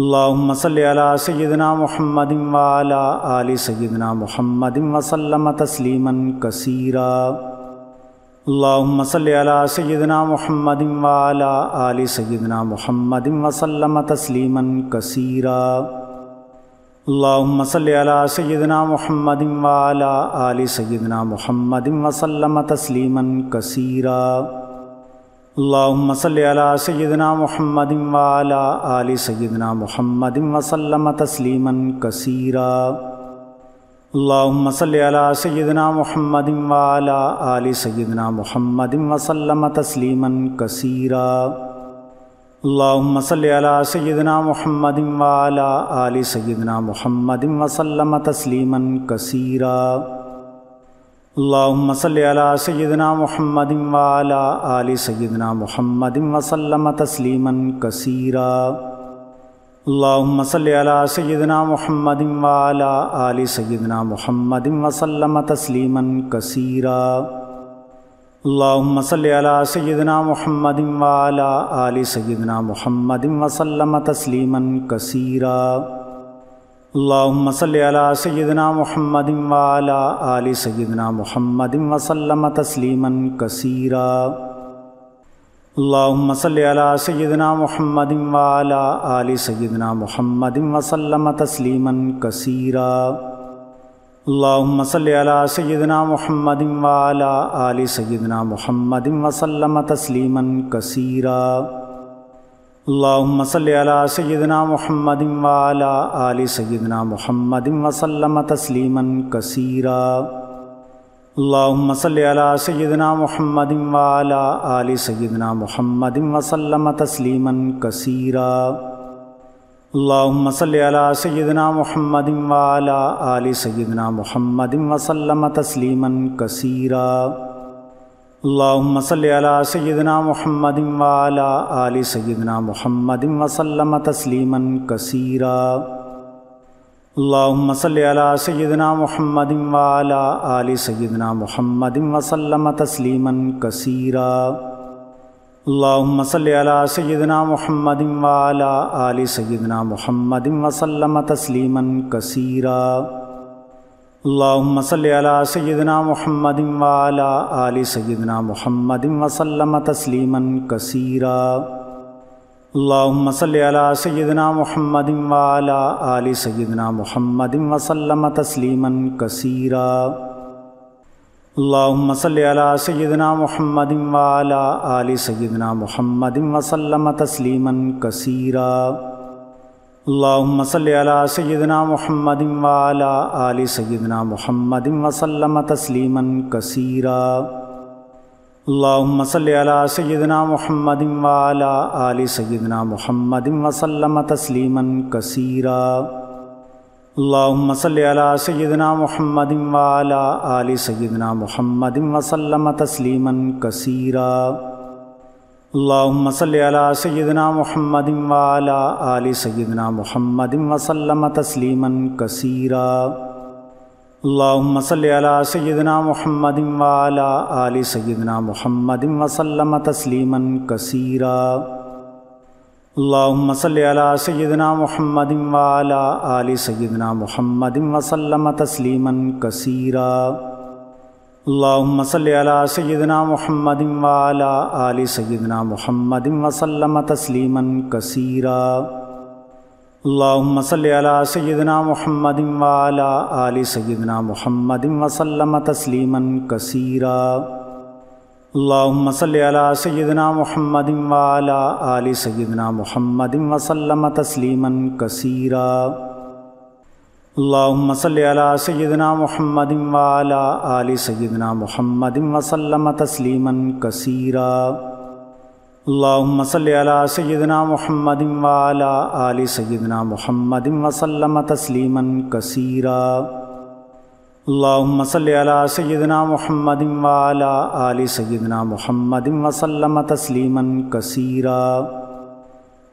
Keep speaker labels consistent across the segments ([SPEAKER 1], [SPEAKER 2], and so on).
[SPEAKER 1] अल्लाहुम्म सल्लि अला सय्यिदना मुहम्मद व अला आलि सय्यिदना मुहम्मद व सल्लम तस्लीमन कसीरा अल्लाहुम्म सल्लि अला सय्यिदना मुहम्मद व अला आलि सय्यिदना मुहम्मद व सल्लम तस्लीमन कसीरा अल्लाहुम्म सल्लि अला सय्यिदना मुहम्मद व अला आलि सय्यिदना मुहम्मद व सल्लम तस्लीमन कसीरा अल्लाम सल सैदना महमद वाला आल सैदना महमद वसलम तस्लीमन कसीरा अल्लाम सल सैदना महमद वाला आल सैदना महमद वसलम तस्लीमन कसीरा अल्लाम सल सैदना महमद वाला आल सैदना महमद वसलम तस्लीमन कसीरा अल्लाम सल सैदना महमद वाला आल सैदना महमद वसलम तस्लीमन कसीरा अल्लाम सल सैदना महमद वाला आल सैदना महमद वसलम तस्लीमन कसीरा अल्लाम सल सैदना महमद वाला आल सैदना महमद वसलम तस्लीमन कसीरा अल्लाहुम्म सल्लि अला सय्यिदना मुहम्मदिन व अला आलि सय्यिदना मुहम्मदिन व सल्लम तस्लीमन कसीरा अल्लाहुम्म सल्लि अला सय्यिदना मुहम्मदिन व अला आलि सय्यिदना मुहम्मदिन व सल्लम तस्लीमन कसीरा अल्लाहुम्म सल्लि अला सय्यिदना मुहम्मदिन व अला आलि सय्यिदना मुहम्मदिन व सल्लम तस्लीमन कसीरा अल्लाहुम्म सल्लि अला सय्यदना मुहम्मद वाल आलि सय्यदना मुहम्मद वसल्लम तस्लीमन कसीरा अल्लाहुम्म सल्लि अला सय्यदना मुहम्मद वाल आलि सय्यदना मुहम्मद वसल्लम तस्लीमन कसीरा अल्लाहुम्म सल्लि अला सय्यदना मुहम्मद वाल आलि सय्यदना मुहम्मद वसल्लम तस्लीमन कसीरा अल्लाहुम्म सल्लि अला सय्यिदना मुहम्मदिन व अला आलि सय्यिदना मुहम्मदिन व सल्लम तस्लीमन कसीरा अल्लाहुम्म सल्लि अला सय्यिदना मुहम्मदिन व अला आलि सय्यिदना मुहम्मदिन व सल्लम तस्लीमन कसीरा अल्लाहुम्म सल्लि अला सय्यिदना मुहम्मदिन व अला आलि सय्यिदना मुहम्मदिन व सल्लम तस्लीमन कसीरा अल्लाहुम्म सल्लि अला सय्यिदना मुहम्मद व अला आलि सय्यिदना मुहम्मद व सल्लम तस्लीमन कसीरा अल्लाहुम्म सल्लि अला सय्यिदना मुहम्मद व अला आलि सय्यिदना मुहम्मद व सल्लम तस्लीमन कसीरा अल्लाहुम्म सल्लि अला सय्यिदना मुहम्मद व अला आलि सय्यिदना मुहम्मद व सल्लम तस्लीमन कसीरा अल्लाम सल सैदना महमद वाला आल सैदना महमद वसलम तस्लीमा कसीरा अल्लाम सल सैदना महमद वाला आल सैदना महमद वसलम तस्लीमा कसीरा अल्लाम सल सैदना महमद वाला आल सैदना महमद वसलम तस्लीमा कसीरा अल्लाहुम्म सल्लि अला सय्यिदिना मुहम्मदिन व अला आलि सय्यिदिना मुहम्मदिन व सल्लम तस्लीमन कसीरा अल्लाहुम्म सल्लि अला सय्यिदिना मुहम्मदिन व अला आलि सय्यिदिना मुहम्मदिन व सल्लम तस्लीमन कसीरा अल्लाहुम्म सल्लि अला सय्यिदिना मुहम्मदिन व अला आलि सय्यिदिना मुहम्मदिन व सल्लम तस्लीमन कसीरा अल्लाहुम्म सल्लि अला सय्यिदना मुहम्मद व अला आलि सय्यिदना मुहम्मद व सल्लम तस्लीमन कसीरा अल्लाहुम्म सल्लि अला सय्यिदना मुहम्मद व अला आलि सय्यिदना मुहम्मद व सल्लम तस्लीमन कसीरा अल्लाहुम्म सल्लि अला सय्यिदना मुहम्मद व अला आलि सय्यिदना मुहम्मद व सल्लम तस्लीमन कसीरा अल्लाहुम्म सल्लि अला सय्यिदना मुहम्मद व अला आलि सय्यिदना मुहम्मद व सल्लम तस्लीमन कसीरा अल्लाहुम्म सल्लि अला सय्यिदना मुहम्मद व अला आलि सय्यिदना मुहम्मद व सल्लम तस्लीमन कसीरा अल्लाहुम्म सल्लि अला सय्यिदना मुहम्मद व अला आलि सय्यिदना मुहम्मद व सल्लम तस्लीमन कसीरा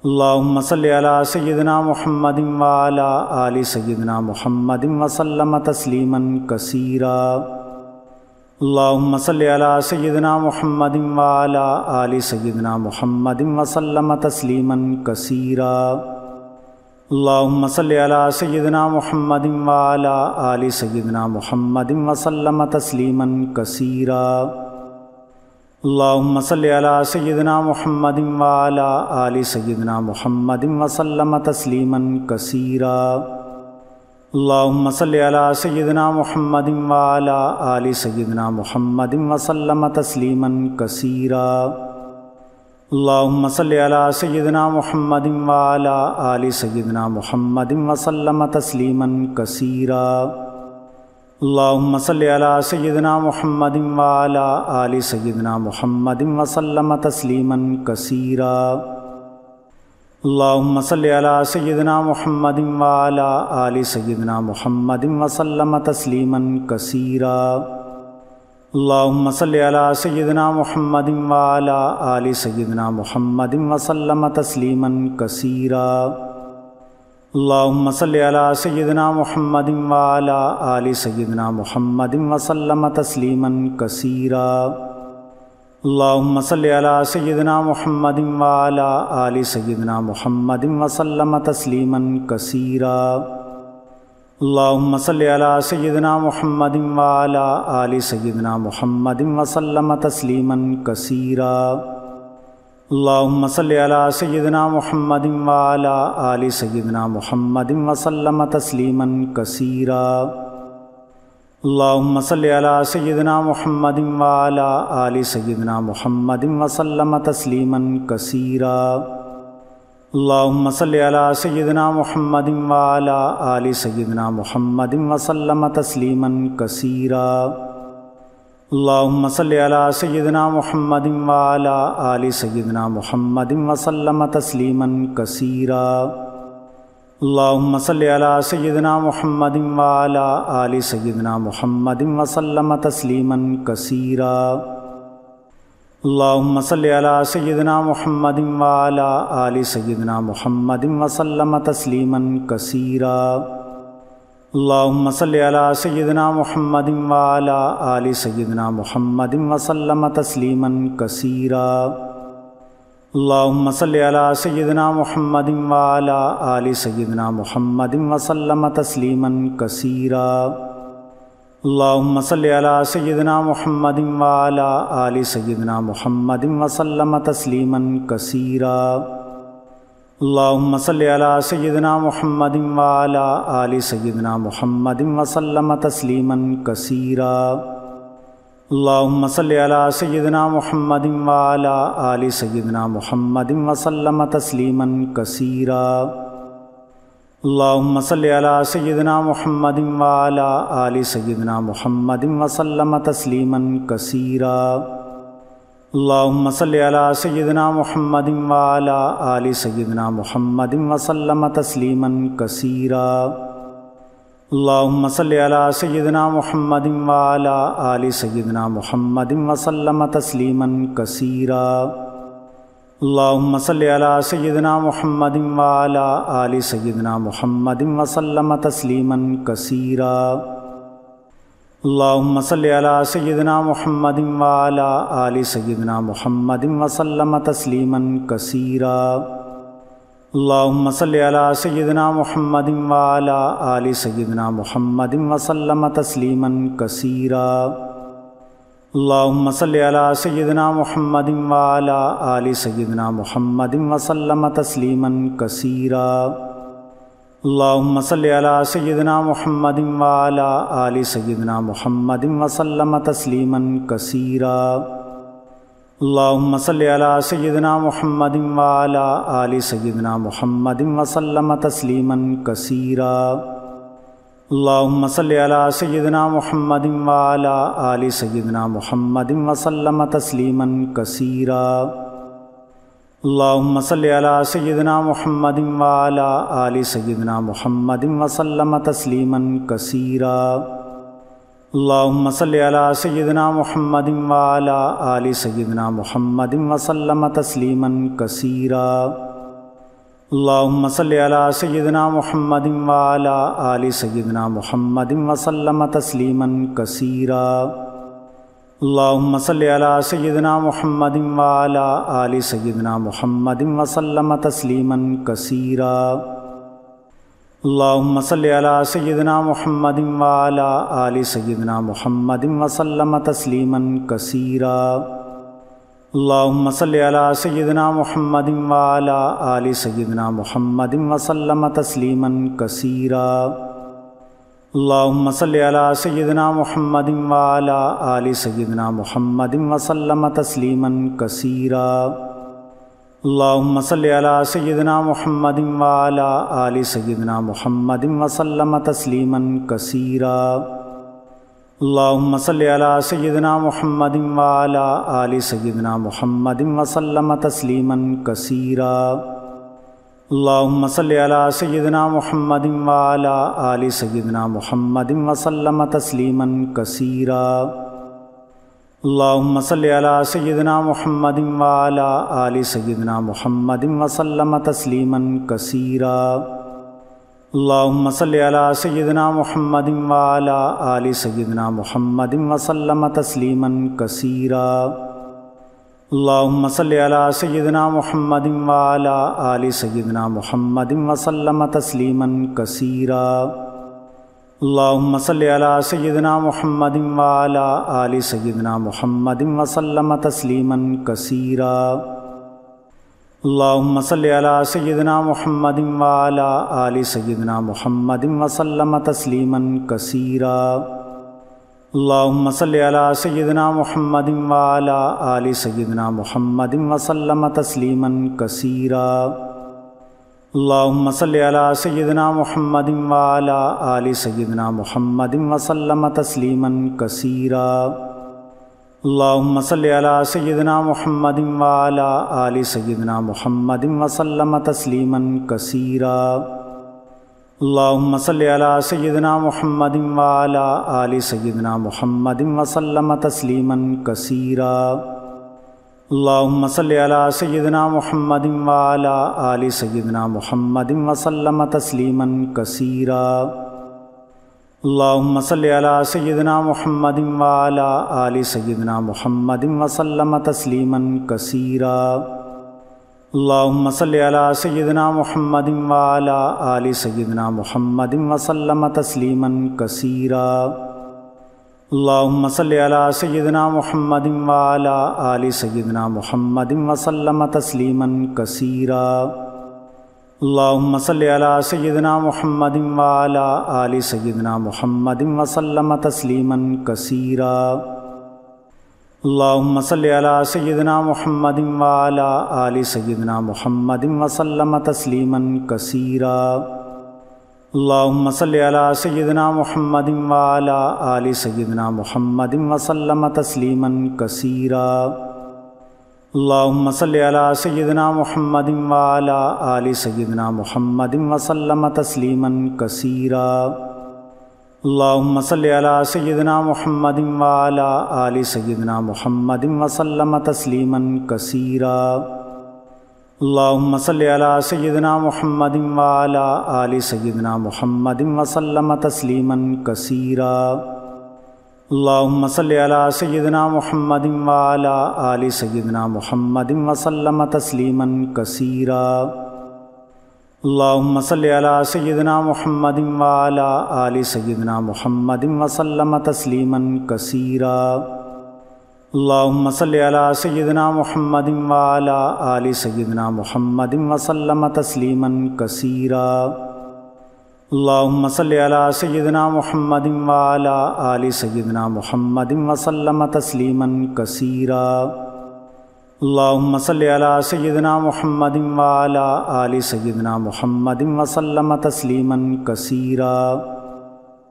[SPEAKER 1] अल्लाहुम्म सल्लि अला सय्यदना मुहम्मद वाला आलि सय्यदना मुहम्मद वसल्लम तस्लीमन कसीरा अल्लाहुम्म सल्लि अला सय्यदना मुहम्मद वाला आलि सय्यदना मुहम्मद वसल्लम तस्लीमन कसीरा अल्लाहुम्म सल्लि अला सय्यदना मुहम्मद वाला आलि सय्यदना मुहम्मद वसल्लम तस्लीमन कसीरा अल्लाहुम्म सल्लि अला सय्यिदना मुहम्मद व अला आलि सय्यिदना मुहम्मद व सल्लम तस्लीमन कसीरा अल्लाहुम्म सल्लि अला सय्यिदना मुहम्मद व अला आलि सय्यिदना मुहम्मद व सल्लम तस्लीमन कसीरा अल्लाहुम्म सल्लि अला सय्यिदना मुहम्मद व अला आलि सय्यिदना मुहम्मद व सल्लम तस्लीमन कसीरा अल्लाहुम्म सल्लि अला सय्यिदना मुहम्मदिन व अला आलि सय्यिदना मुहम्मदिन व सल्लम तस्लीमन कसीरा अल्लाहुम्म सल्लि अला सय्यिदना मुहम्मदिन व अला आलि सय्यिदना मुहम्मदिन व सल्लम तस्लीमन कसीरा अल्लाहुम्म सल्लि अला सय्यिदना मुहम्मदिन व अला आलि सय्यिदना मुहम्मदिन व सल्लम तस्लीमन कसीरा अल्लाहुम्म सल्लि अला सय्यदना मुहम्मद व अला आलि सय्यदना मुहम्मद व सल्लम तस्लीमन कसीरा अल्लाहुम्म सल्लि अला सय्यदना मुहम्मद व अला आलि सय्यदना मुहम्मद व सल्लम तस्लीमन कसीरा अल्लाहुम्म सल्लि अला सय्यदना मुहम्मद व अला आलि सय्यदना मुहम्मद व सल्लम तस्लीमन कसीरा अल्लाहुम्म सल्लि अला सय्यदना मुहम्मद व अला आलि सय्यदना मुहम्मद व सल्लम तस्लीमन कसीरा अल्लाहुम्म सल्लि अला सय्यदना मुहम्मद व अला आलि सय्यदना मुहम्मद व सल्लम तस्लीमन कसीरा अल्लाहुम्म सल्लि अला सय्यदना मुहम्मद व अला आलि सय्यदना मुहम्मद व सल्लम तस्लीमन कसीरा अल्लाहुम्म सल्लि अला सय्यिदना मुहम्मदिन व अला आलि सय्यिदना मुहम्मदिन व सल्लम तस्लीमन कसीरा अल्लाहुम्म सल्लि अला सय्यिदना मुहम्मदिन व अला आलि सय्यिदना मुहम्मदिन व सल्लम तस्लीमन कसीरा अल्लाहुम्म सल्लि अला सय्यिदना मुहम्मदिन व अला आलि सय्यिदना मुहम्मदिन व सल्लम तस्लीमन कसीरा अल्लाहुम्म सल्लि अला सय्यिदना मुहम्मद व अला आलि सय्यिदना मुहम्मद व सल्लम तस्लीमन कसीरा अल्लाहुम्म सल्लि अला सय्यिदना मुहम्मद व अला आलि सय्यिदना मुहम्मद व सल्लम तस्लीमन कसीरा अल्लाहुम्म सल्लि अला सय्यिदना मुहम्मद व अला आलि सय्यिदना मुहम्मद व सल्लम तस्लीमन कसीरा अल्लाहुम्म सल्लि अला सय्यिदना मुहम्मद व अला आलि सय्यिदना मुहम्मद व सल्लम तस्लीमन कसीरा अल्लाहुम्म सल्लि अला सय्यिदना मुहम्मद व अला आलि सय्यिदना मुहम्मद व सल्लम तस्लीमन कसीरा अल्लाहुम्म सल्लि अला सय्यिदना मुहम्मद व अला आलि सय्यिदना मुहम्मद व सल्लम तस्लीमन कसीरा अल्लाहुम्म सल्लि अला सय्यिदना मुहम्मद व अला आलि सय्यिदना मुहम्मद व सल्लम तस्लीमन कसीरा अल्लाहुम्म सल्लि अला सय्यिदना मुहम्मद व अला आलि सय्यिदना मुहम्मद व सल्लम तस्लीमन कसीरा अल्लाहुम्म सल्लि अला सय्यिदना मुहम्मद व अला आलि सय्यिदना मुहम्मद व सल्लम तस्लीमन कसीरा अल्लाहुम्म सल्लि अला सय्यिदना मुहम्मद व अला आलि सय्यिदना मुहम्मद व सल्लम तस्लीमन कसीरा अल्लाहुम्म सल्लि अला सय्यिदना मुहम्मद व अला आलि सय्यिदना मुहम्मद व सल्लम तस्लीमन कसीरा अल्लाहुम्म सल्लि अला सय्यिदना मुहम्मद व अला आलि सय्यिदना मुहम्मद व सल्लम तस्लीमन कसीरा अल्लाहुम्म सल्लि अला सय्यिदना मुहम्मद व अला आलि सय्यिदना मुहम्मद व सल्लम तस्लीमन कसीरा अल्लाहुम्म सल्लि अला सय्यिदना मुहम्मद व अला आलि सय्यिदना मुहम्मद व सल्लम तस्लीमन कसीरा अल्लाहुम्म सल्लि अला सय्यिदना मुहम्मद व अला आलि सय्यिदना मुहम्मद व सल्लम तस्लीमन कसीरा अल्लाहुम्म सल्लि अला सय्यिदना मुहम्मद व अला आलि सय्यिदना मुहम्मद व सल्लम तस्लीमन कसीरा अल्लाहुम्म सल्लि अला सय्यिदना मुहम्मद व अला आलि सय्यिदना मुहम्मद व सल्लम तस्लीमन कसीरा अल्लाहुम्म सल्लि अला सय्यिदना मुहम्मद व अला आलि सय्यिदना मुहम्मद व सल्लम तस्लीमन कसीरा अल्लाहुम्म सल्लि अला सय्यिदना मुहम्मदिन व अला आलि सय्यिदना मुहम्मदिन व सल्लम तस्लीमन कसीरा अल्लाहुम्म सल्लि अला सय्यिदना मुहम्मदिन व अला आलि सय्यिदना मुहम्मदिन व सल्लम तस्लीमन कसीरा अल्लाहुम्म सल्लि अला सय्यिदना मुहम्मदिन व अला आलि सय्यिदना मुहम्मदिन व सल्लम तस्लीमन कसीरा अल्लाहुम्म सल्लि अला सय्यिदना मुहम्मद व अला आलि सय्यिदना मुहम्मद व सल्लम तस्लीमन कसीरा अल्लाहुम्म सल्लि अला सय्यिदना मुहम्मद व अला आलि सय्यिदना मुहम्मद व सल्लम तस्लीमन कसीरा अल्लाहुम्म सल्लि अला सय्यिदना मुहम्मद व अला आलि सय्यिदना मुहम्मद व सल्लम तस्लीमन कसीरा अल्लाहुम्म सल्लि अला सय्यिदिना मुहम्मदिन व अला आलि सय्यिदिना मुहम्मदिन व सल्लम तस्लीमन कसीरा अल्लाहुम्म सल्लि अला सय्यिदिना मुहम्मदिन व अला आलि सय्यिदिना मुहम्मदिन व सल्लम तस्लीमन कसीरा अल्लाहुम्म सल्लि अला सय्यिदिना मुहम्मदिन व अला आलि सय्यिदिना मुहम्मदिन व सल्लम तस्लीमन कसीरा अल्लाहुम्म सल्लि अला सय्यिदना मुहम्मद व अला आलि सय्यिदना मुहम्मद व सल्लम तस्लीमन कसीरा अल्लाहुम्म सल्लि अला सय्यिदना मुहम्मद व अला आलि सय्यिदना मुहम्मद व सल्लम तस्लीमन कसीरा अल्लाहुम्म सल्लि अला सय्यिदना मुहम्मद व अला आलि सय्यिदना मुहम्मद व सल्लम तस्लीमन कसीरा अल्लाम सल सैदना महमद वाला आल सैदना महमद वसलम तस्लीमन कसीरा अल्लाम सल सैदना महमद वाला आल सैदना महमद वसलम तस्लीमन कसीरा अल्लाम सल सैदना महमद वाला आल सैदना महमद वसलम तस्लीमन कसीरा अल्लाहुम्म सल्लि अला सय्यिदना मुहम्मदिन व अला आलि सय्यिदना मुहम्मदिन व सल्लम तस्लीमन कसीरा अल्लाहुम्म सल्लि अला सय्यिदना मुहम्मदिन व अला आलि सय्यिदना मुहम्मदिन व सल्लम तस्लीमन कसीरा अल्लाहुम्म सल्लि अला सय्यिदना मुहम्मदिन व अला आलि सय्यिदना मुहम्मदिन व सल्लम तस्लीमन कसीरा अल्लाहुम्म सल्लि अला सय्यिदना मुहम्मद व अला आलि सय्यिदना मुहम्मद व सल्लम तस्लीमन कसीरा अल्लाहुम्म सल्लि अला सय्यिदना मुहम्मद व अला आलि सय्यिदना मुहम्मद व सल्लम तस्लीमन कसीरा अल्लाहुम्म सल्लि अला सय्यिदना मुहम्मद व अला आलि सय्यिदना मुहम्मद व सल्लम तस्लीमन कसीरा अल्लाहुम्म सल्लि अला सय्यदना मुहम्मद व अला आलि सय्यदना मुहम्मद व सल्लम तस्लीमन कसीरा अल्लाहुम्म सल्लि अला सय्यदना मुहम्मद व अला आलि सय्यदना मुहम्मद व सल्लम तस्लीमन कसीरा अल्लाहुम्म सल्लि अला सय्यदना मुहम्मद व अला आलि सय्यदना मुहम्मद व सल्लम तस्लीमन कसीरा अल्लाम सल सयदना महमद वाला आल सयदना महमद वसलम तस्लीमन कसीरा अल्लाम सल सयदना महमद वाला आल सयदना महमद वसलम तस्लीमन कसीरा अल्लाम सल सयदना महमद वाला आल सयदना महमद वसलम तस्लीमन कसीरा अल्लाहुम्म सल्लि अला सय्यिदना मुहम्मद व अला आलि सय्यिदना मुहम्मद व सल्लम तस्लीमन कसीरा अल्लाहुम्म सल्लि अला सय्यिदना मुहम्मद व अला आलि सय्यिदना मुहम्मद व सल्लम तस्लीमन कसीरा अल्लाहुम्म सल्लि अला सय्यिदना मुहम्मद व अला आलि सय्यिदना मुहम्मद व सल्लम तस्लीमन कसीरा अल्लाहुम्म सल्लि अला सय्यिदना मुहम्मदिन व अला आलि सय्यिदना मुहम्मदिन व सल्लम तस्लीमन कसीरा